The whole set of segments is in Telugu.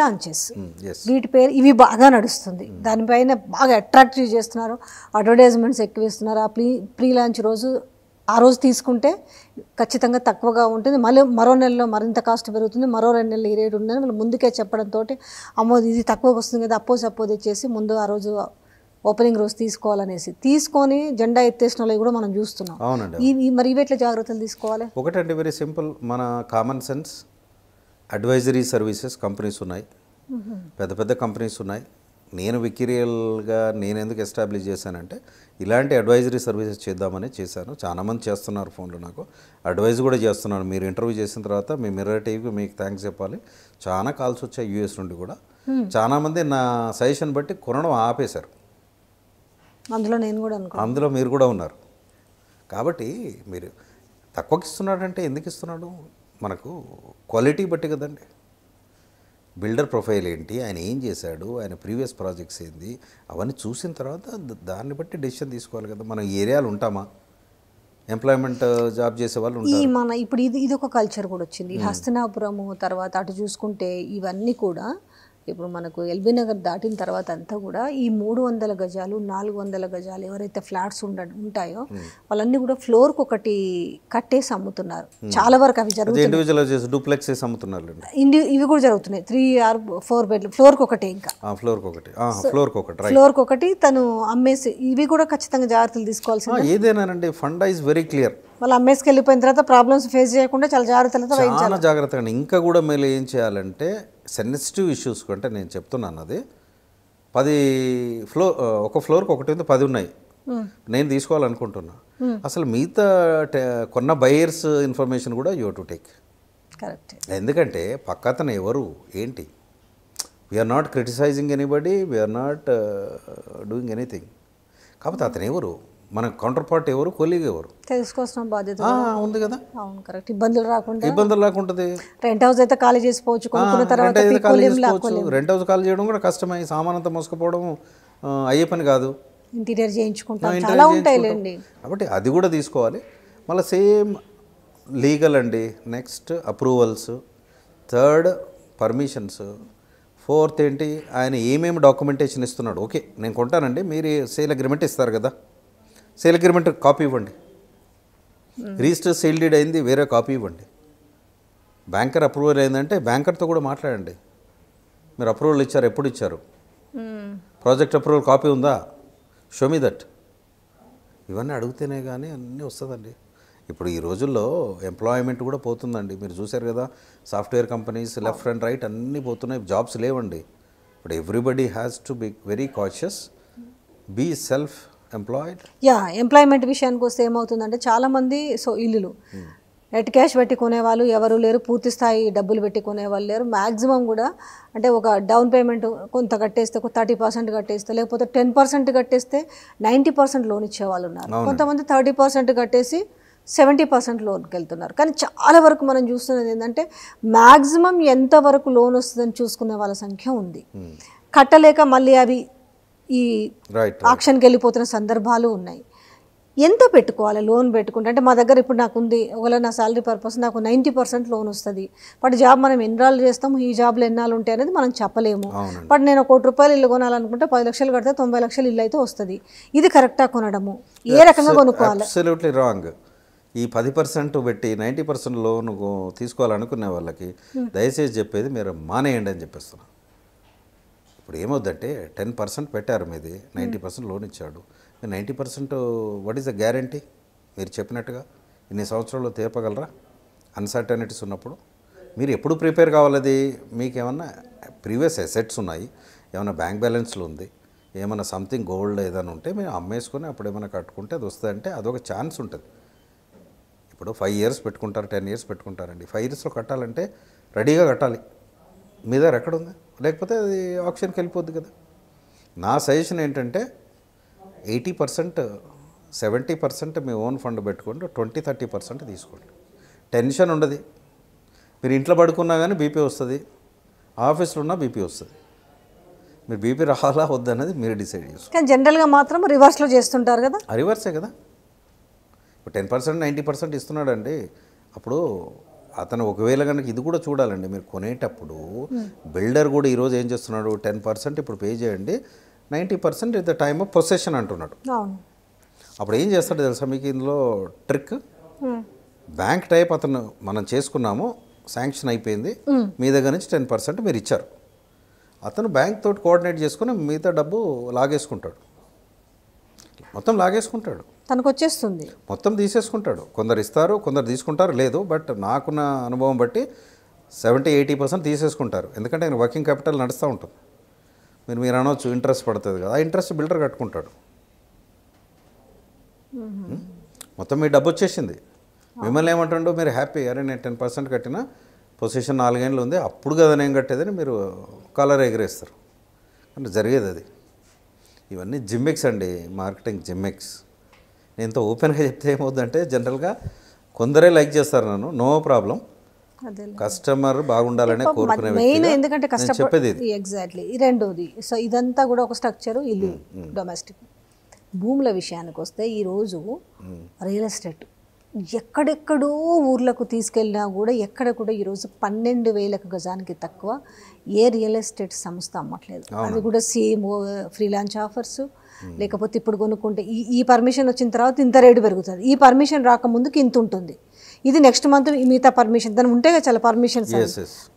లాంచెస్ mm, వీటి పేరు ఇవి బాగా నడుస్తుంది mm. దానిపైన బాగా అట్రాక్టివ్ చేస్తున్నారు అడ్వర్టైజ్మెంట్స్ ఎక్కువ ఇస్తున్నారు ఆ ప్రీ ప్రీ లాంచ్ రోజు ఆ రోజు తీసుకుంటే ఖచ్చితంగా తక్కువగా ఉంటుంది మళ్ళీ మరో నెలలో మరింత కాస్ట్ పెరుగుతుంది మరో రెండు నెలలు ఈ రేటు ఉందని మనం ముందుకే చెప్పడంతో అమ్మో ఇది తక్కువగా వస్తుంది కదా అపోజ్ అపోజ్ ఇచ్చేసి ముందు ఆ రోజు ఓపెనింగ్ రోజు తీసుకోవాలనేసి తీసుకొని జెండా ఎత్తేసిన వాళ్ళవి కూడా మనం చూస్తున్నాం ఇవి మరి ఇవి ఎట్లా జాగ్రత్తలు తీసుకోవాలి ఒకటండి వెరీ సింపుల్ మన common sense advisory services companies ఉన్నాయి పెద్ద పెద్ద కంపెనీస్ ఉన్నాయి నేను వికిరియల్గా నేను ఎందుకు ఎస్టాబ్లిష్ చేశానంటే ఇలాంటి అడ్వైజరీ సర్వీసెస్ చేద్దామని చేశాను చాలామంది చేస్తున్నారు ఫోన్లో నాకు అడ్వైజ్ కూడా చేస్తున్నాను మీరు ఇంటర్వ్యూ చేసిన తర్వాత మీ మిర్రర్ టీవీకి మీకు థ్యాంక్స్ చెప్పాలి చాలా కాల్స్ వచ్చాయి యూఎస్ నుండి కూడా hmm. చాలామంది నా సజెషన్ బట్టి కొనడం ఆపేశారు అందులో నేను కూడా అందులో మీరు కూడా ఉన్నారు కాబట్టి మీరు తక్కువకి ఇస్తున్నాడంటే ఎందుకు ఇస్తున్నాడు మనకు క్వాలిటీ బట్టి కదండి బిల్డర్ ప్రొఫైల్ ఏంటి ఆయన ఏం చేశాడు ఆయన ప్రీవియస్ ప్రాజెక్ట్స్ ఏంది అవన్నీ చూసిన తర్వాత దాన్ని బట్టి డెసిషన్ తీసుకోవాలి కదా మనం ఏరియాలు ఉంటామా ఎంప్లాయ్మెంట్ జాబ్ చేసే వాళ్ళు ఈ మన ఇప్పుడు ఇది ఇది ఒక కల్చర్ కూడా వచ్చింది హస్తనాపురము తర్వాత అటు చూసుకుంటే ఇవన్నీ కూడా ఇప్పుడు మనకు ఎల్బీ నగర్ దాటిన తర్వాత అంతా కూడా ఈ మూడు వందల గజాలు నాలుగు వందల గజాలు ఎవరైతే ఫ్లాట్స్ ఉండ ఉంటాయో hmm. వాళ్ళన్నీ కూడా ఫ్లోర్కి ఒకటి కట్టేసి అమ్ముతున్నారు hmm. చాలా వరకు అవి జరుగుతున్నాయి ఇవి కూడా జరుగుతున్నాయి త్రీ ఆర్ ఫోర్ బెడ్ ఫ్లోర్కి ఒకటి ఇంకా ఫ్లోర్కి ఒకటి ఫ్లోర్కి ఒకటి ఫ్లోర్కి ఒకటి తను అమ్మేసి ఇవి కూడా ఖచ్చితంగా జాగ్రత్తలు తీసుకోవాల్సింది ఏదేనానండి ఫండ్ ఇస్ వెరీ క్లియర్ వాళ్ళు అమ్మేసి వెళ్ళిపోయిన తర్వాత ప్రాబ్లమ్స్ ఫేస్ చేయకుండా చాలా జాగ్రత్తలతో చాలా జాగ్రత్తగా ఇంకా కూడా మీరు ఏం చేయాలంటే సెన్సిటివ్ ఇష్యూస్ అంటే నేను చెప్తున్నాను అది పది ఫ్లోర్ ఒక ఫ్లోర్కి ఒకటి ఉంది పది ఉన్నాయి నేను తీసుకోవాలనుకుంటున్నా అసలు మిగతా కొన్న బయర్స్ ఇన్ఫర్మేషన్ కూడా యూ టు టేక్ ఎందుకంటే పక్కతన ఎవరు ఏంటి we are not criticizing anybody we are not doing anything కాకపోతే అతను ఎవరు మనకు కౌంటర్ పార్టీ ఎవరు కొలీగ్ ఎవరు తెలుసుకోవాల్సిన బాధ్యత ఉంది కదా అవును కరెక్ట్ ఇబ్బందులు రాకుండా ఇబ్బందులు రాకుంటది రెంట్ హౌస్ అయితే ఖాళీ చేసుకోవచ్చు కొనుక్కున్న తర్వాత రెంట్ హౌస్ ఖాళీ చేయడం కూడా కష్టమై సామానంతా మోసుకుపోవడం అయ్యే పని కాదు ఇంటీరియర్ చేయించుకుంటాం చాలా ఉంటాయిలేండి కాబట్టి అది కూడా తీసుకోవాలి మళ్ళీ సేమ్ లీగల్ అండి next approvals third permissions fourth ఏంటి ఆయన ఏమేమి డాక్యుమెంటేషన్ ఇస్తున్నాడు ఓకే నేను కొంటానండి మీరు సేల్ అగ్రిమెంట్ ఇస్తారు కదా సేల్ అగ్రిమెంట్ కాపీ ఇవ్వండి రిజిస్టర్ సేల్ డీడ్ అయింది వేరే కాపీ ఇవ్వండి బ్యాంకర్ అప్రూవల్ అయిందంటే బ్యాంకర్తో కూడా మాట్లాడండి మీరు అప్రూవల్ ఇచ్చారు ఎప్పుడు ఇచ్చారు ప్రాజెక్ట్ అప్రూవల్ కాపీ ఉందా షో మీ దట్ ఇవన్నీ అడిగితేనే కానీ అన్నీ వస్తుందండి ఇప్పుడు ఈ రోజుల్లో ఎంప్లాయ్మెంట్ కూడా పోతుందండి మీరు చూశారు కదా software companies left and right అన్నీ పోతున్నాయి జాబ్స్ లేవండి but everybody has to be very cautious be self employed యా ఎంప్లాయ్మెంట్ విషయానికి వస్తే ఏమవుతుందంటే చాలామంది సో ఇల్లులు ఎట్ క్యాష్ పెట్టి కొనేవాళ్ళు ఎవరు లేరు పూర్తి స్థాయి డబ్బులు పెట్టి కొనేవాళ్ళు లేరు మ్యాక్సిమం కూడా అంటే ఒక డౌన్ పేమెంట్ కొంత కట్టేస్తే థర్టీ పర్సెంట్ కట్టేస్తే లేకపోతే టెన్ పర్సెంట్ కట్టేస్తే నైంటీ పర్సెంట్ లోన్ ఇచ్చేవాళ్ళు ఉన్నారు కొంతమంది థర్టీ పర్సెంట్ కట్టేసి సెవెంటీ పర్సెంట్ లోన్కి వెళ్తున్నారు కానీ చాలా వరకు మనం చూస్తున్నది ఏంటంటే మ్యాక్సిమం ఎంత వరకు లోన్ వస్తుందని చూసుకునే వాళ్ళ సంఖ్య ఉంది hmm. కట్టలేక మళ్ళీ అవి ఈ ఆక్షన్కి వెళ్ళిపోతున్న సందర్భాలు ఉన్నాయి ఎంత పెట్టుకోవాలి లోన్ పెట్టుకుంటే అంటే మా దగ్గర ఇప్పుడు నాకు ఉంది ఒకవేళ నా శాలరీ పర్పస్ నాకు నైంటీ పర్సెంట్ లోన్ వస్తుంది బట్ జాబ్ మనం ఎన్రాల్ చేస్తాము ఈ జాబ్లో ఎన్నాళ్ళు ఉంటాయి అనేది మనం చెప్పలేము బట్ నేను కోటి రూపాయలు ఇల్లు కొనాలనుకుంటే పది లక్షలు కడితే తొంభై లక్షలు ఇల్లు అయితే వస్తుంది ఇది కరెక్టా కొనడము ఏ రకంగా కొనుక్కోవాలి రాంగ్ ఈ పది పర్సెంట్ పెట్టి నైంటీ పర్సెంట్ లోన్ తీసుకోవాలనుకునే వాళ్ళకి hmm. దయచేసి చెప్పేది మీరు మానేయండి అని చెప్పేస్తున్నాను ఇప్పుడు ఏమవుద్దంటే టెన్ పర్సెంట్ పెట్టారు మీది నైంటీ పర్సెంట్ లోన్ ఇచ్చాడు మీరు ninety percent what is the guarantee మీరు చెప్పినట్టుగా ఇన్ని సంవత్సరాల్లో తీర్పగలరా అన్సర్టనిటీస్ ఉన్నప్పుడు మీరు ఎప్పుడు ప్రిపేర్ కావాలది మీకు ఏమన్నా ప్రీవియస్ అసెట్స్ ఉన్నాయి ఏమైనా బ్యాంక్ బ్యాలెన్స్లు ఉంది ఏమైనా సంథింగ్ గోల్డ్ ఏదైనా ఉంటే మేము అమ్మేసుకొని అప్పుడు ఏమైనా కట్టుకుంటే అది వస్తుందంటే అదొక ఛాన్స్ ఉంటుంది ఇప్పుడు ఫైవ్ ఇయర్స్ పెట్టుకుంటారు టెన్ ఇయర్స్ పెట్టుకుంటారండి ఫైవ్ ఇయర్స్లో కట్టాలంటే రెడీగా కట్టాలి మీ దగ్గర ఎక్కడుంది లేకపోతే అది ఆప్షన్కి వెళ్ళిపోద్ది కదా నా సజెషన్ ఏంటంటే ఎయిటీ పర్సెంట్ సెవెంటీ పర్సెంట్ మీ ఓన్ ఫండ్ పెట్టుకోండి ట్వంటీ థర్టీ పర్సెంట్ తీసుకోండి టెన్షన్ ఉండదు మీరు ఇంట్లో పడుకున్నా కానీ బీపీ వస్తుంది ఆఫీస్లో ఉన్నా బీపీ వస్తుంది మీరు బీపీ రావాలా వద్దన్నది మీరు డిసైడ్ చేస్తారు కానీ జనరల్గా మాత్రం రివర్స్లో చేస్తుంటారు కదా రివర్సే కదా ఇప్పుడు టెన్ పర్సెంట్ నైంటీ పర్సెంట్ ఇస్తున్నాడండి అప్పుడు అతను ఒకవేళ కనుక ఇది కూడా చూడాలండి మీరు కొనేటప్పుడు బిల్డర్ కూడా ఈరోజు ఏం చేస్తున్నాడు టెన్ పర్సెంట్ ఇప్పుడు పే చేయండి ninety percent it the time of possession అంటున్నాడు అప్పుడు ఏం చేస్తాడు తెలుసా మీకు ఇందులో ట్రిక్ బ్యాంక్ టైప్ అతను మనం చేసుకున్నాము శాంక్షన్ అయిపోయింది మీ దగ్గర నుంచి టెన్ పర్సెంట్ మీరు ఇచ్చారు అతను బ్యాంక్ తోటి కోఆర్డినేట్ చేసుకుని మిగతా డబ్బు లాగేసుకుంటాడు మొత్తం లాగేసుకుంటాడు తనకు వచ్చేస్తుంది మొత్తం తీసేసుకుంటాడు కొందరు ఇస్తారు కొందరు తీసుకుంటారు లేదు బట్ నాకున్న అనుభవం బట్టి సెవెంటీ ఎయిటీ పర్సెంట్ తీసేసుకుంటారు ఎందుకంటే ఆయన వర్కింగ్ క్యాపిటల్ నడుస్తూ ఉంటుంది మీరు మీరు అనవచ్చు ఇంట్రెస్ట్ పడుతుంది కదా ఆ ఇంట్రెస్ట్ బిల్డర్ కట్టుకుంటాడు మొత్తం మీ డబ్బు వచ్చేసింది మిమ్మల్ని ఏమంటుండో మీరు హ్యాపీ అరే నేను టెన్ పర్సెంట్ కట్టిన పొజిషన్ నాలుగేళ్ళు ఉంది అప్పుడు కదా నేను కట్టేదని మీరు కాలర్ ఎగిరేస్తారు అంటే జరిగేది అది ఇవన్నీ జిమ్మిక్స్ అండి మార్కెటింగ్ జిమ్మిక్స్ నేను ఇంత ఓపెన్గా చెప్తే ఏమవుతుందంటే జనరల్గా కొందరే లైక్ చేస్తారు నన్ను నో ప్రాబ్లం కస్టమర్ బాగుండాలనే కోరుకునే మెయిన్ ఎందుకంటే కస్టమర్ చెప్పేది ఎగ్జాక్ట్లీ ఈ రెండోది సో ఇదంతా కూడా ఒక స్ట్రక్చర్ ఇల్లు డొమెస్టిక్ భూముల విషయానికి వస్తే ఈరోజు రియల్ ఎస్టేట్ ఎక్కడెక్కడో ఊర్లకు తీసుకెళ్ళినా కూడా ఎక్కడ కూడా ఈరోజు పన్నెండు వేలకు గజానికి తక్కువ ఏ రియల్ ఎస్టేట్ సంస్థ అమ్మట్లేదు అది కూడా సేమ్ ఫ్రీలాన్స్ ఆఫర్స్ లేకపోతే ఇప్పుడు కొనుక్కుంటే ఈ ఈ పర్మిషన్ వచ్చిన తర్వాత ఇంత రేటు పెరుగుతుంది ఈ పర్మిషన్ రాకముందుకు ఇంత ఉంటుంది ఇది నెక్స్ట్ మంత్ మిగతా పర్మిషన్ దాని ఉంటే కదా చాలా పర్మిషన్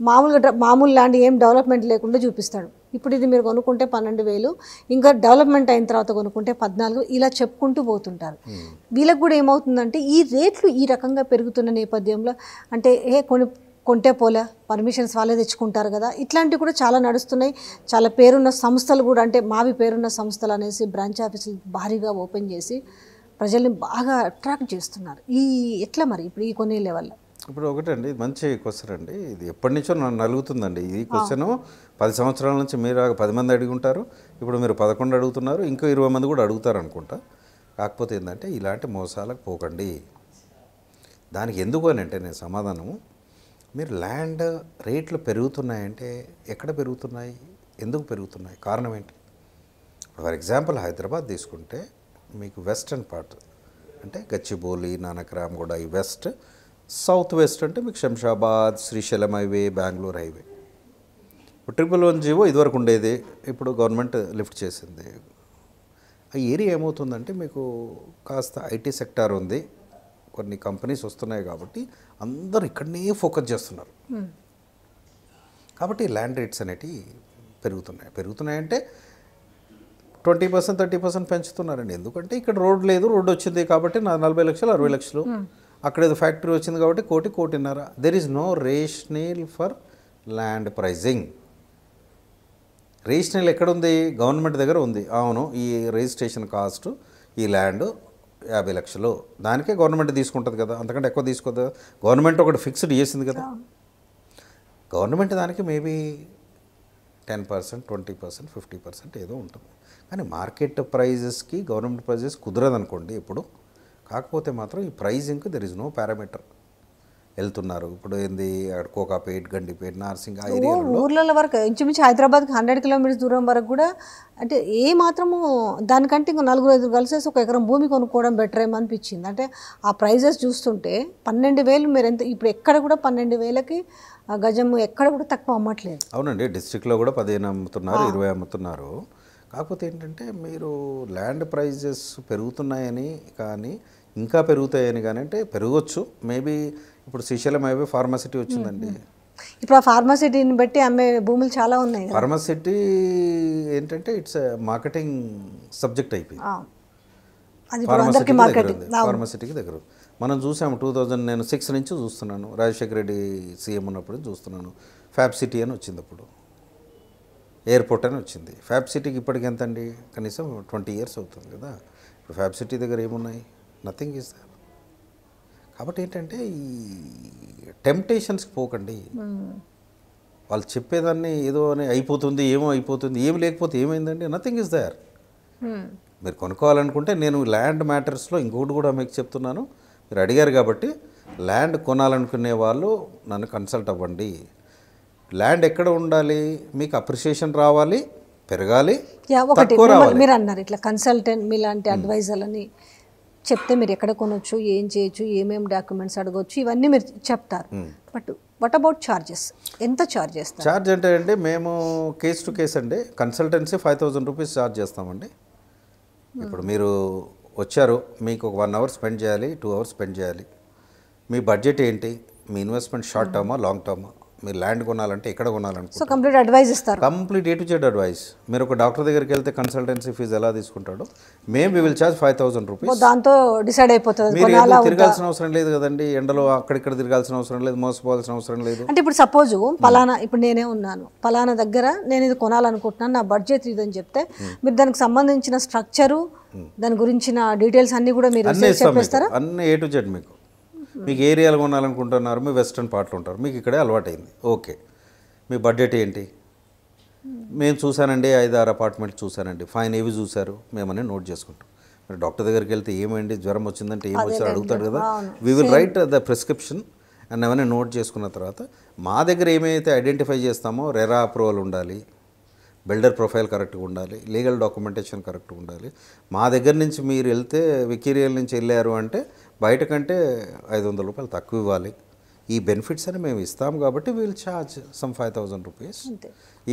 మామూలుగా మామూలు ల్యాండ్ ఏం డెవలప్మెంట్ లేకుండా చూపిస్తాడు ఇప్పుడు ఇది మీరు కొనుక్కుంటే పన్నెండు వేలు ఇంకా డెవలప్మెంట్ అయిన తర్వాత కొనుక్కుంటే పద్నాలుగు ఇలా చెప్పుకుంటూ పోతుంటారు hmm. వీళ్ళకి కూడా ఏమవుతుందంటే ఈ రేట్లు ఈ రకంగా పెరుగుతున్న నేపథ్యంలో అంటే ఏ కొని కొంటే పోలే పర్మిషన్స్ వాళ్ళే తెచ్చుకుంటారు కదా ఇట్లాంటివి కూడా చాలా నడుస్తున్నాయి చాలా పేరున్న సంస్థలు కూడా అంటే మావి పేరున్న సంస్థలు అనేసి బ్రాంచ్ ఆఫీసులు భారీగా ఓపెన్ చేసి ప్రజల్ని బాగా అట్రాక్ట్ చేస్తున్నారు ఈ ఎట్లా మరి ఇప్పుడు ఈ కొన్ని లెవెల్లో ఇప్పుడు ఒకటండి మంచి క్వశ్చన్ అండి ఇది ఎప్పటి నుంచో నన్ను నలుగుతుందండి ఈ క్వశ్చన్ పది సంవత్సరాల నుంచి మీరు పది మంది అడుగుంటారు ఇప్పుడు మీరు పదకొండు అడుగుతున్నారు ఇంకో ఇరవై మంది కూడా అడుగుతారు అనుకుంటా కాకపోతే ఏంటంటే ఇలాంటి మోసాలకు పోకండి దానికి ఎందుకు అని అంటే నేను సమాధానము మీరు ల్యాండ్ రేట్లు పెరుగుతున్నాయంటే ఎక్కడ పెరుగుతున్నాయి ఎందుకు పెరుగుతున్నాయి కారణం ఏంటి ఫర్ ఎగ్జాంపుల్ హైదరాబాద్ తీసుకుంటే మీకు వెస్టర్న్ పార్ట్ అంటే గచ్చిబౌలి నానకరామ్గూడ ఈ వెస్ట్ సౌత్ వెస్ట్ అంటే మీకు Shamshabad Srisailam highway Bengaluru highway triple one GO ఇదివరకు ఉండేది ఇప్పుడు గవర్నమెంట్ లిఫ్ట్ చేసింది ఆ ఏరియా ఏమవుతుందంటే మీకు కాస్త ఐటీ సెక్టార్ ఉంది కొన్ని కంపెనీస్ వస్తున్నాయి కాబట్టి అందరూ ఇక్కడనే ఫోకస్ చేస్తున్నారు hmm. కాబట్టి ల్యాండ్ రేట్స్ అనేటివి పెరుగుతున్నాయి పెరుగుతున్నాయంటే ట్వంటీ పర్సెంట్ థర్టీ పర్సెంట్ పెంచుతున్నారండి ఎందుకంటే ఇక్కడ రోడ్ లేదు రోడ్ వచ్చింది కాబట్టి నలభై లక్షలు అరవై లక్షలు hmm. అక్కడ ఏదో ఫ్యాక్టరీ వచ్చింది కాబట్టి కోటి కోటిన్నర there is no rational for land pricing rational ఉంది గవర్నమెంట్ దగ్గర ఉంది అవును ఈ రిజిస్ట్రేషన్ కాస్ట్ ఈ ల్యాండ్ యాభై లక్షలు దానికే గవర్నమెంట్ తీసుకుంటుంది కదా అంతకంటే ఎక్కువ తీసుకోదు గవర్నమెంట్ ఒకటి ఫిక్స్డ్ చేసింది కదా గవర్నమెంట్ దానికి maybe ten percent twenty percent fifty percent ఏదో ఉంటుంది కానీ మార్కెట్ ప్రైజెస్కి గవర్నమెంట్ ప్రైజెస్ కుదరదనుకోండి ఇప్పుడు కాకపోతే మాత్రం ఈ ప్రైజింగ్కి దెర్ ఇస్ నో పారామీటర్ వెళ్తున్నారు ఇప్పుడు ఏంది కోకాపేట్ గండిపేట్ నార్సింగ్ ఆ ఊర్లలో వరకు ఇంచుమించి హైదరాబాద్కి హండ్రెడ్ కిలోమీటర్స్ దూరం వరకు కూడా అంటే ఏ మాత్రము దానికంటే ఇంకో నలుగురు ఐదు కలిసేసి ఒక ఎకరం భూమి కొనుక్కోవడం బెటర్ ఏమనిపించింది అంటే ఆ ప్రైజెస్ చూస్తుంటే పన్నెండు వేలు మీరు ఎంత ఇప్పుడు ఎక్కడ కూడా పన్నెండు వేలకి గజం ఎక్కడ కూడా తక్కువ అమ్మట్లేదు అవునండి డిస్టిక్లో కూడా పదిహేను అమ్ముతున్నారు ఇరవై అమ్ముతున్నారు కాకపోతే ఏంటంటే మీరు ల్యాండ్ ప్రైజెస్ పెరుగుతున్నాయని కానీ ఇంకా పెరుగుతాయని కానీ అంటే పెరగవచ్చు మేబీ ఇప్పుడు శ్రీశైలం హైవే ఫార్మసిటీ వచ్చిందండి ఇప్పుడు ఆ ఫార్మసిటీని బట్టి అమ్మే భూములు చాలా ఉన్నాయి ఫార్మసిటీ ఏంటంటే ఇట్స్ మార్కెటింగ్ సబ్జెక్ట్ అయిపోయింది ఫార్మసిటీకి దగ్గర మనం చూసాము టూ థౌజండ్ నేను సిక్స్ నుంచి చూస్తున్నాను రాజశేఖర రెడ్డి సీఎం ఉన్నప్పుడు చూస్తున్నాను ఫ్యాబ్ సిటీ అని వచ్చింది అప్పుడు ఎయిర్పోర్ట్ అని వచ్చింది ఫ్యాబ్ సిటీకి ఇప్పటికి ఎంత అండి కనీసం ట్వంటీ ఇయర్స్ అవుతుంది కదా ఇప్పుడు ఫ్యాబ్ సిటీ దగ్గర ఏమున్నాయి నథింగ్ ఈజ్ దర్ కాబట్టి ఏంటంటే ఈ టెంప్టేషన్స్కి పోకండి hmm. వాళ్ళు చెప్పేదాన్ని ఏదో అని అయిపోతుంది ఏమో అయిపోతుంది ఏమి లేకపోతే ఏమైందండి నథింగ్ ఇస్ దేర్ మీరు కొనుక్కోవాలనుకుంటే నేను ల్యాండ్ మ్యాటర్స్లో ఇంకొకటి కూడా మీకు చెప్తున్నాను మీరు అడిగారు కాబట్టి ల్యాండ్ కొనాలనుకునే వాళ్ళు నన్ను కన్సల్ట్ అవ్వండి ల్యాండ్ ఎక్కడ ఉండాలి మీకు అప్రిషియేషన్ రావాలి పెరగాలి మీరు అన్నారు ఇట్లా కన్సల్టెంట్ మీలాంటి అడ్వైజర్లని hmm. చెప్తే మీరు ఎక్కడ కొనొచ్చు ఏం చేయొచ్చు ఏమేమి డాక్యుమెంట్స్ అడగవచ్చు ఇవన్నీ మీరు చెప్తారు hmm. But what about charges ఎంత ఛార్జెస్ చేస్తారు ఛార్జ్ అంటే అండి మేము కేస్ టు కేస్ అండి consultancy five thousand rupees charge చేస్తామండి ఇప్పుడు hmm. మీరు వచ్చారు మీకు ఒక వన్ అవర్ స్పెండ్ చేయాలి టూ అవర్స్ స్పెండ్ చేయాలి మీ బడ్జెట్ ఏంటి మీ ఇన్వెస్ట్మెంట్ షార్ట్ టర్మా లాంగ్ టర్మా మీరు ల్యాండ్ కొనాలంటే ఎక్కడ కొనాలంటే సో కంప్లీట్ అడ్వైజ్ ఇస్తారు complete A to Z advice మీరు ఒక డాక్టర్ దగ్గరికి వెళ్తే కన్సల్టెన్సీ ఫీజు ఎలా తీసుకుంటాడో మేం we will charge five thousand rupees దాంతో డిసైడ్ అయిపోతుంది మీరు తిరగాల్సిన అవసరం లేదు కదండి ఎండలో అక్కడిక్కడ తిరగాల్సిన అవసరం లేదు మోసపోవాల్సిన అవసరం లేదు అంటే ఇప్పుడు సపోజ్ పలానా ఇప్పుడు నేనే ఉన్నాను పలానా దగ్గర నేను ఇది కొనాలనుకుంటున్నాను నా బడ్జెట్ ఇది అని చెప్తే hmm. మీరు దానికి సంబంధించిన స్ట్రక్చరు hmm. దాని గురించిన డీటెయిల్స్ అన్ని కూడా మీరు అన్ని ఏ టు జెడ్ మీకు మీకు ఏరియాలు కొనాలనుకుంటున్నారు మీ వెస్ట్రన్ పార్ట్లో ఉంటారు మీకు ఇక్కడే అలవాటైంది ఓకే మీ బడ్జెట్ ఏంటి మేము చూశానండి ఐదు ఆరు అపార్ట్మెంట్ చూశానండి ఫైన్ ఏవి చూసారు మేమని నోట్ చేసుకుంటాం మరి డాక్టర్ దగ్గరికి వెళ్తే ఏమైంది జ్వరం వచ్చిందంటే ఏం వచ్చారు అడుగుతాడు కదా we will write the prescription అని అవన్నీ నోట్ చేసుకున్న తర్వాత మా దగ్గర ఏమైతే ఐడెంటిఫై చేస్తామో రెరా అప్రూవల్ ఉండాలి బిల్డర్ ప్రొఫైల్ కరెక్ట్గా ఉండాలి లీగల్ డాక్యుమెంటేషన్ కరెక్ట్గా ఉండాలి మా దగ్గర నుంచి మీరు వెళ్తే వికీరియల్ నుంచి వెళ్ళారు అంటే బయట కంటే ఐదు వందల రూపాయలు తక్కువ ఇవ్వాలి ఈ బెనిఫిట్స్ అని మేము ఇస్తాం కాబట్టి we'll charge some five thousand rupees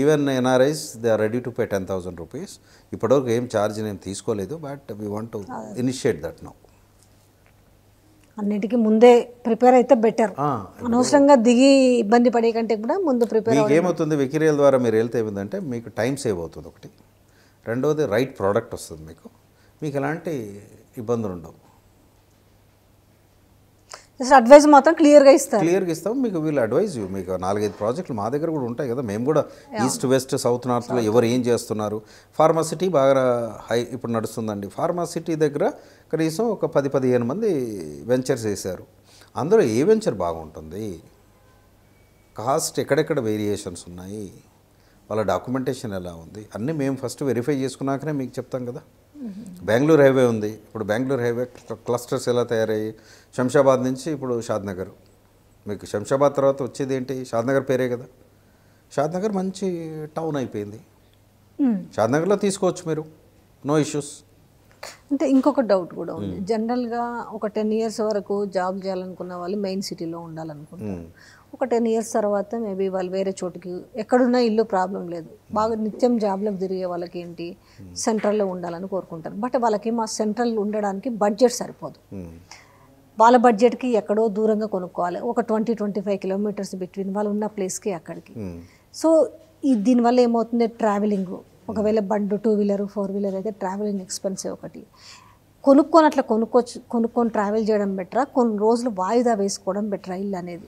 even NRIs they are ready to pay ten thousand rupees ఇప్పటివరకు ఏం ఛార్జ్ నేను తీసుకోలేదు but we want to initiate that now అన్నిటికీ ముందే ప్రిపేర్ అయితే బెటర్ అనవసరంగా దిగి ఇబ్బంది పడే కంటే కూడా ముందు ప్రిపేర్ మీకు ఏమవుతుంది వికిరియల్ ద్వారా మీరు వెళ్తే ఏమిందంటే మీకు టైం సేవ్ అవుతుంది ఒకటి రెండవది రైట్ ప్రోడక్ట్ వస్తుంది మీకు మీకు ఎలాంటి ఇబ్బందులు ఉండవు అడ్వైజ్ మాత్రం క్లియర్గా ఇస్తారు క్లియర్గా ఇస్తాం మీకు వీళ్ళు అడ్వైజ్ మీకు నాలుగైదు ప్రాజెక్టులు మా దగ్గర కూడా ఉంటాయి కదా మేము కూడా ఈస్ట్ వెస్ట్ సౌత్ నార్త్లో ఎవరు ఏం చేస్తున్నారు ఫార్మాసిటీ బాగా హై ఇప్పుడు నడుస్తుందండి ఫార్మాసిటీ దగ్గర కనీసం ఒక పది పదిహేను మంది వెంచర్స్ వేశారు అందులో ఏ వెంచర్ బాగుంటుంది కాస్ట్ ఎక్కడెక్కడ వేరియేషన్స్ ఉన్నాయి వాళ్ళ డాక్యుమెంటేషన్ ఎలా ఉంది అన్నీ మేము ఫస్ట్ వెరిఫై చేసుకున్నాకనే మీకు చెప్తాం కదా బెంగళూరు హైవే ఉంది ఇప్పుడు బెంగళూరు హైవే క్లస్టర్స్ ఎలా తయారయ్యి శంషాబాద్ నుంచి ఇప్పుడు షాద్నగర్ మీకు శంషాబాద్ తర్వాత వచ్చేది ఏంటి షాద్నగర్ పేరే కదా షాద్నగర్ మంచి టౌన్ అయిపోయింది షాద్నగర్లో తీసుకోవచ్చు మీరు నో ఇష్యూస్ అంటే ఇంకొక డౌట్ కూడా ఉంది జనరల్గా hmm. ఒక టెన్ ఇయర్స్ వరకు జాబ్ చేయాలనుకున్న వాళ్ళు మెయిన్ సిటీలో ఉండాలనుకుంటారు hmm. ఒక టెన్ ఇయర్స్ తర్వాత మేబీ వాళ్ళు వేరే చోటుకి ఎక్కడున్నా ఇల్లు ప్రాబ్లం లేదు బాగా నిత్యం జాబ్లకు తిరిగే వాళ్ళకి ఏంటి సెంట్రల్లో hmm. ఉండాలని కోరుకుంటారు బట్ వాళ్ళకి మా సెంట్రల్ ఉండడానికి బడ్జెట్ సరిపోదు వాళ్ళ బడ్జెట్కి ఎక్కడో దూరంగా కొనుక్కోవాలి ఒక twenty twenty five kilometres between వాళ్ళు ఉన్న ప్లేస్కి అక్కడికి సో ఈ దీనివల్ల ఏమవుతుంది ట్రావెలింగ్ ఒకవేళ బండ్ టూ వీలర్ ఫోర్ వీలర్ అయితే ట్రావెలింగ్ ఎక్స్పెన్సివ్ ఒకటి కొనుక్కొని అట్లా కొనుక్కోవచ్చు కొనుక్కొని ట్రావెల్ చేయడం బెటరా కొన్ని రోజులు వాయిదా వేసుకోవడం బెటరా ఇల్లు అనేది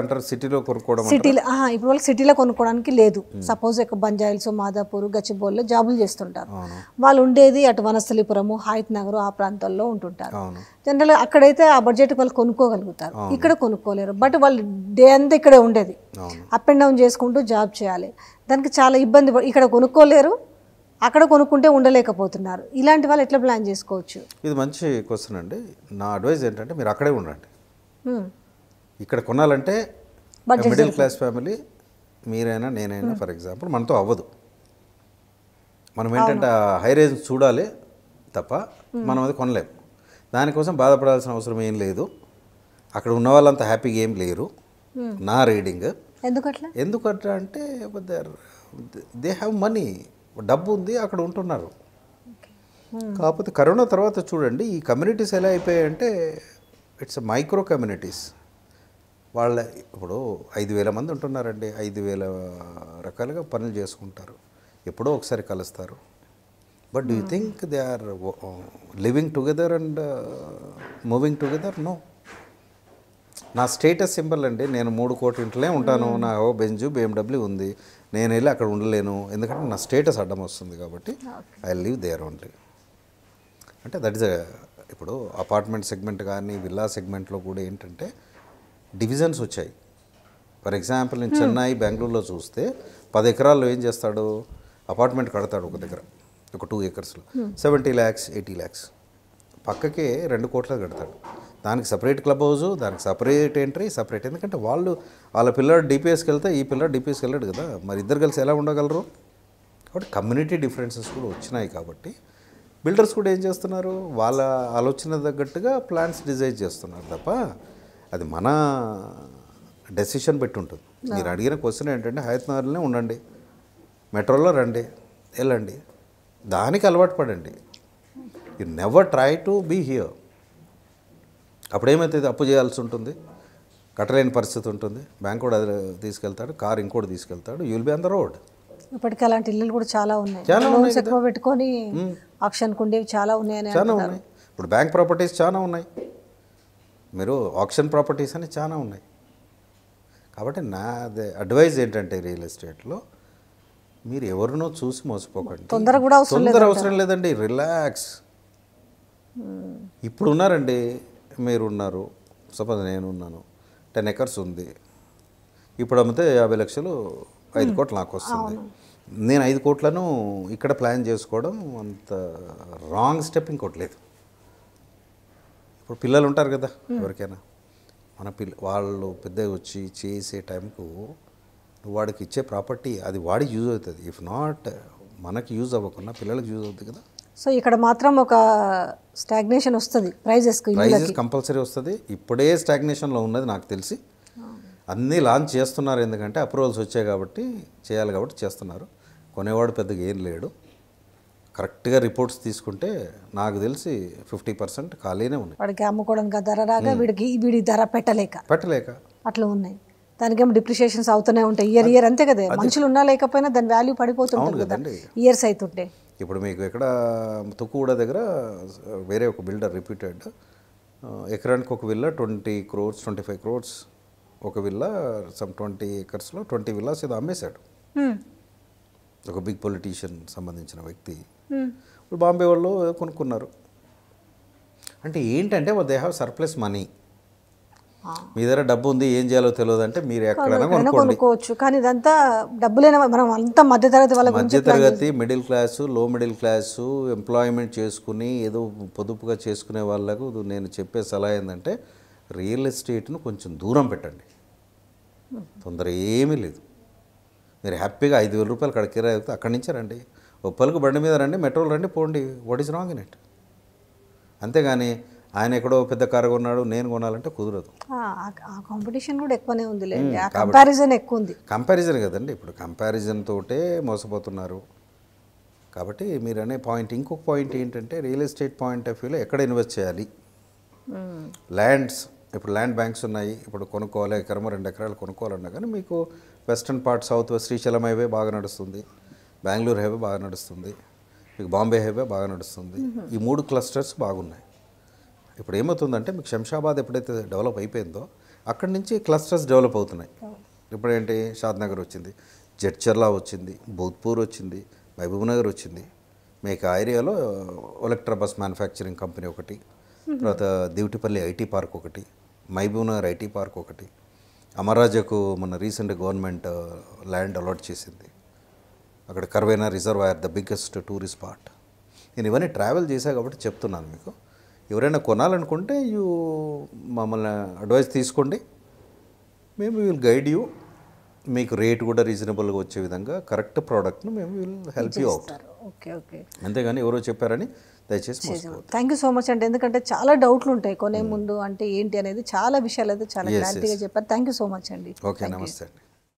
అంటారు సిటీలో కొనుక్కోవడం సిటీలో ఇప్పుడు వాళ్ళకి సిటీలో కొనుక్కోవడానికి లేదు సపోజ్ ఒక బంజాయిల్స్ మాదాపూర్ గచ్చిబోల్లో జాబులు చేస్తుంటారు వాళ్ళు ఉండేది అటు వనస్థలిపురము హాయిత్ నగర్ ఆ ప్రాంతాల్లో ఉంటుంటారు జనరల్ అక్కడైతే ఆ బడ్జెట్ వాళ్ళు కొనుక్కోగలుగుతారు ఇక్కడ కొనుక్కోలేరు బట్ వాళ్ళు డే అంతా ఇక్కడే ఉండేది అప్ అండ్ డౌన్ చేసుకుంటూ జాబ్ చేయాలి దానికి చాలా ఇబ్బంది ఇక్కడ కొనుక్కోలేరు అక్కడ కొనుక్కుంటే ఉండలేకపోతున్నారు ఇలాంటి వాళ్ళు ఎట్లా ప్లాన్ చేసుకోవచ్చు ఇది మంచి క్వశ్చన్ అండి నా అడ్వైజ్ ఏంటంటే మీరు అక్కడే ఉండండి ఇక్కడ కొనాలంటే మిడిల్ క్లాస్ ఫ్యామిలీ మీరైనా నేనైనా ఫర్ ఎగ్జాంపుల్ మనతో అవ్వదు మనం ఏంటంటే హై రేంజ్ చూడాలి తప్ప మనం అది కొనలేము దానికోసం బాధపడాల్సిన అవసరం ఏం లేదు అక్కడ ఉన్న వాళ్ళంతా హ్యాపీగా ఏం లేరు నా రీడింగ్ ఎందుకట్లా ఎందుకట్లా అంటే దే హ్యావ్ మనీ డబ్బు ఉంది అక్కడ ఉంటున్నారు hmm. కాకపోతే కరోనా తర్వాత చూడండి ఈ కమ్యూనిటీస్ ఎలా అయిపోయాయంటే ఇట్స్ మైక్రో కమ్యూనిటీస్ వాళ్ళ ఇప్పుడు ఐదు వేల మంది ఉంటున్నారండి ఐదు వేల రకాలుగా పనులు చేసుకుంటారు ఎప్పుడో ఒకసారి కలుస్తారు but do think they are living together and moving together no నా స్టేటస్ సింబల్ అండి నేను మూడు కోట్లనే ఉంటాను hmm. నా ఓ బెంజు బిఎండబ్ల్యూ ఉంది నేను వెళ్ళి అక్కడ ఉండలేను ఎందుకంటే నా స్టేటస్ అడ్డం వస్తుంది కాబట్టి ఐ లివ్ దేర్ ఓన్లీ అంటే దట్ ఇస్ ఇప్పుడు అపార్ట్మెంట్ సెగ్మెంట్ కానీ విల్లా సెగ్మెంట్లో కూడా ఏంటంటే డివిజన్స్ వచ్చాయి ఫర్ ఎగ్జాంపుల్ నేను hmm. చెన్నై బెంగళూరులో చూస్తే పది ఎకరాల్లో ఏం చేస్తాడు అపార్ట్మెంట్ కడతాడు ఒక దగ్గర ఒక టూ ఏకర్స్లో hmm. Seventy lakhs eighty lakhs పక్కకే రెండు కోట్ల కడతాడు దానికి సపరేట్ క్లబ్ హౌస్ దానికి సపరేట్ ఎంట్రీ సపరేట్ ఎందుకంటే వాళ్ళు వాళ్ళ పిల్లడు డిపిఎస్కి వెళ్తే ఈ పిల్లడు డిపిఎస్కి వెళ్ళాడు కదా మరి ఇద్దరు కలిసి ఎలా ఉండగలరు కాబట్టి కమ్యూనిటీ డిఫరెన్సెస్ కూడా వచ్చినాయి కాబట్టి బిల్డర్స్ కూడా ఏం చేస్తున్నారు వాళ్ళ ఆలోచన తగ్గట్టుగా ప్లాన్స్ డిజైన్ చేస్తున్నారు తప్ప అది మన డెసిషన్ పెట్టి ఉంటుంది మీరు అడిగిన క్వశ్చన్ ఏంటంటే హయత్ నగర్లోనే ఉండండి మెట్రోలో రండి వెళ్ళండి దానికి అలవాటు పడండి you never try to be here అప్పుడు ఏమైతే అప్పు చేయాల్సి ఉంటుంది కట్టలేని పరిస్థితి ఉంటుంది బ్యాంక్ కూడా అది తీసుకెళ్తాడు కార్ ఇంకోటి తీసుకెళ్తాడు you'll be on the road ఇప్పటికీ అలాంటి ఇల్లులు కూడా చాలా ఉన్నాయి లోన్స్ ఎక్కువ పెట్టుకొని ఆప్షన్ ఉండేవి చాలా ఉన్నాయని చాలా ఉన్నాయి ఇప్పుడు బ్యాంక్ ప్రాపర్టీస్ చాలా ఉన్నాయి మీరు ఆప్షన్ ప్రాపర్టీస్ అని చాలా ఉన్నాయి కాబట్టి నా అడ్వైజ్ ఏంటంటే రియల్ ఎస్టేట్లో మీరు ఎవరినో చూసి మోసపోకండి తొందర కూడా అవసరం అవసరం లేదండి రిలాక్స్ ఇప్పుడు ఉన్నారండి మీరున్నారు సపోజ్ నేనున్నాను టెన్ ఎకర్స్ ఉంది ఇప్పుడు అమ్మితే యాభై లక్షలు ఐదు కోట్లు నాకు వస్తుంది నేను ఐదు కోట్లను ఇక్కడ ప్లాన్ చేసుకోవడం అంత రాంగ్ స్టెప్ లేదు ఇప్పుడు పిల్లలు ఉంటారు కదా ఎవరికైనా మన పిల్ల వాళ్ళు పెద్ద వచ్చి చేసే టైంకు వాడికి ఇచ్చే ప్రాపర్టీ అది వాడికి యూజ్ అవుతుంది ఇఫ్ నాట్ మనకి యూజ్ అవ్వకుండా పిల్లలకి యూజ్ అవుతుంది కదా సో ఇక్కడ మాత్రం ఒక స్టాగ్నేషన్ వస్తుంది ప్రైజెస్కి ప్రైజెస్ కంపల్సరీ వస్తుంది ఇప్పుడే స్టాగ్నేషన్లో ఉన్నది నాకు తెలిసి అన్నీ లాంచ్ చేస్తున్నారు ఎందుకంటే అప్రూవల్స్ వచ్చాయి కాబట్టి చేయాలి కాబట్టి చేస్తున్నారు కొనేవాడు పెద్దగా ఏం లేడు కరెక్ట్గా రిపోర్ట్స్ తీసుకుంటే నాకు తెలిసి ఫిఫ్టీ పర్సెంట్ ఖాళీనే ఉన్నాయి వాడికి అమ్ముకోవడానికి ధర రాగా వీడికి వీడి ధర పెట్టలేక పెట్టలేక అట్లా ఉన్నాయి దానికేమో డిప్రిషియేషన్స్ అవుతూనే ఉంటాయి ఇయర్ ఇయర్ అంతే కదా మనుషులు ఉన్నా లేకపోయినా దాని వాల్యూ పడిపోతుంటుంది కదా ఇయర్స్ అవుతుంటే ఇప్పుడు మీకు ఎక్కడ తుక్కుగూడ దగ్గర వేరే ఒక బిల్డర్ రిపీటెడ్ ఎకరానికి ఒక villa twenty crores twenty five crores ఒక విల్లా సమ్ ట్వంటీ ఏకర్స్లో ట్వంటీ విల్లాస్ ఏదో అమ్మేశాడు ఒక బిగ్ పొలిటీషియన్ సంబంధించిన వ్యక్తి ఇప్పుడు బాంబే వాళ్ళు కొనుక్కున్నారు అంటే ఏంటంటే వాళ్ళు దే హ్యావ్ సర్ప్లస్ మనీ మీ దగ్గర డబ్బు ఉంది ఏం చేయాలో తెలియదు అంటే మీరు ఎక్కడైనా కొనుక్కోవచ్చు కానీ ఇదంతా డబ్బులైన మనం అంతా మధ్య తరగతి వాళ్ళ మధ్య తరగతి మిడిల్ క్లాసు లో మిడిల్ క్లాసు ఎంప్లాయ్మెంట్ చేసుకుని ఏదో పొదుపుగా చేసుకునే వాళ్ళకు నేను చెప్పే సలహా ఏంటంటే రియల్ ఎస్టేట్ను కొంచెం దూరం పెట్టండి తొందర ఏమీ లేదు మీరు హ్యాపీగా ఐదు వేల రూపాయలు అక్కడ కిరాయి అక్కడి నుంచే రండి ఒప్పలకు బండి మీద రండి మెట్రోలు రండి పోండి what is wrong in it అంతేగాని ఆయన ఎక్కడో పెద్ద కారు కొన్నాడు నేను కొనాలంటే కుదరదు కాంపిటీషన్ కూడా ఎక్కువనే ఉంది కంపారిజన్ ఎక్కువ ఉంది కంపారిజన్ కదండి ఇప్పుడు కంపారిజన్ తోటే మోసపోతున్నారు కాబట్టి మీరు అనే పాయింట్ ఇంకొక పాయింట్ ఏంటంటే రియల్ ఎస్టేట్ పాయింట్ ఆఫ్ వ్యూలో ఎక్కడ ఇన్వెస్ట్ చేయాలి ల్యాండ్స్ ఇప్పుడు ల్యాండ్ బ్యాంక్స్ ఉన్నాయి ఇప్పుడు కొనుక్కోవాలి ఎకరమ రెండు ఎకరాలు కొనుక్కోవాలన్నా కానీ మీకు western part south west Srisailam highway బాగా నడుస్తుంది బెంగళూరు హైవే బాగా నడుస్తుంది మీకు బాంబే హైవే బాగా నడుస్తుంది ఈ మూడు క్లస్టర్స్ బాగున్నాయి ఇప్పుడు ఏమవుతుందంటే మీకు శంషాబాద్ ఎప్పుడైతే డెవలప్ అయిపోయిందో అక్కడి నుంచి క్లస్టర్స్ డెవలప్ అవుతున్నాయి ఇప్పుడు ఏంటి షాద్నగర్ వచ్చింది జడ్చర్లా వచ్చింది భూత్పూర్ వచ్చింది నగర్ వచ్చింది మీకు ఆ ఏరియాలో ఎలక్ట్రా బస్ మ్యానుఫ్యాక్చరింగ్ కంపెనీ ఒకటి తర్వాత దివిటిపల్లి ఐటీ పార్క్ ఒకటి నగర్ ఐటీ పార్క్ ఒకటి అమరాజాకు మన రీసెంట్ గవర్నమెంట్ ల్యాండ్ అలాట్ చేసింది అక్కడ Karvena reservoir the biggest tourist spot నేను ఇవన్నీ ట్రావెల్ చేశాను కాబట్టి చెప్తున్నాను మీకు ఎవరైనా కొనాలనుకుంటే యూ మమ్మల్ని అడ్వైస్ తీసుకోండి మేము విల్ గైడ్ యూ మీకు రేట్ కూడా రీజనబుల్గా వచ్చే విధంగా కరెక్ట్ ప్రోడక్ట్ను మేము will help you out okay okay అంతేగాని ఎవరో చెప్పారని దయచేసి థ్యాంక్ యూ సో మచ్ అంటే ఎందుకంటే చాలా డౌట్లు ఉంటాయి కొనే hmm. ముందు అంటే ఏంటి అనేది చాలా విషయాలు అయితే చాలా క్లారిటీగా చెప్పారు థ్యాంక్ యూ సో మచ్ అండి ఓకే నమస్తే అండి